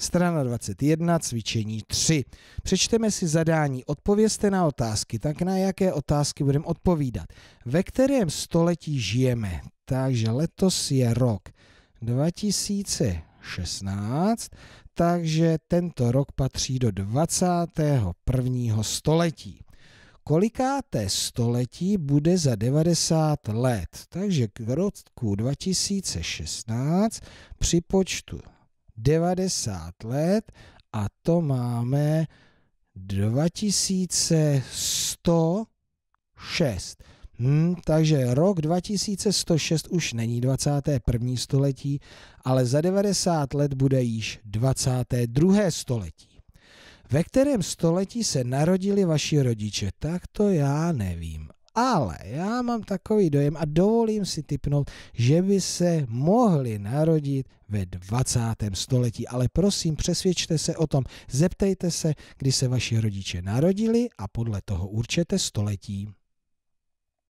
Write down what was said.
Strana 21, cvičení 3. Přečteme si zadání, odpovězte na otázky, tak na jaké otázky budeme odpovídat. Ve kterém století žijeme? Takže letos je rok 2016, takže tento rok patří do 21. století. Kolikáté století bude za 90 let? Takže k roku 2016 při počtu 90 let a to máme 2106. Hmm, takže rok 2106 už není 21. století, ale za 90 let bude již 22. století. Ve kterém století se narodili vaši rodiče, tak to já nevím, ale já mám takový dojem a dovolím si typnout, že by se mohli narodit ve 20. století. Ale prosím, přesvědčte se o tom, zeptejte se, kdy se vaši rodiče narodili a podle toho určete století.